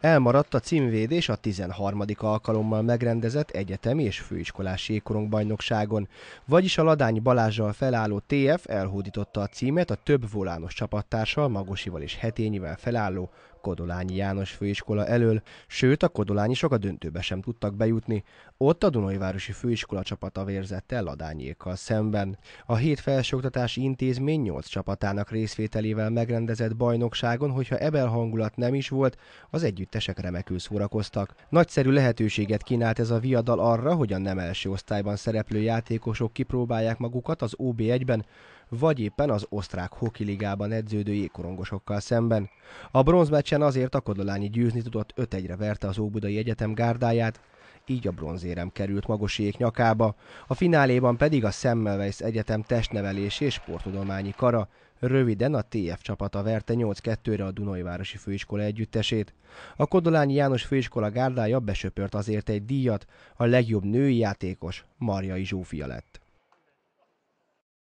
Elmaradt a címvédés a 13. alkalommal megrendezett egyetemi és főiskolás bajnokságon, vagyis a Ladány Balázsjal felálló TF elhódította a címet a több volános csapattársal, Magosival és Hetényivel felálló Kodolányi János főiskola elől, sőt a kodolányisok a döntőbe sem tudtak bejutni. Ott a Dunajvárosi főiskola csapata vérzett el Ladányékkal szemben. A hét felsőoktatási intézmény 8 csapatának részvételével megrendezett bajnokságon, hogyha ebel hangulat nem is volt, az együttesek remekül szórakoztak. Nagyszerű lehetőséget kínált ez a viadal arra, hogy a nem első osztályban szereplő játékosok kipróbálják magukat az OB1-ben, vagy éppen az osztrák ligában edződő jégkorongosokkal szemben. A bronzmeccsen azért a Kodolányi győzni tudott 5-1-re verte az Óbudai Egyetem gárdáját, így a bronzérem került Magosiék nyakába, a fináléban pedig a Semmelweis Egyetem testnevelési és sportudományi kara, röviden a TF csapata verte 8-2-re a Dunai Városi Főiskola együttesét. A Kodolányi János Főiskola gárdája besöpört azért egy díjat, a legjobb női játékos Marjai Zsófia lett.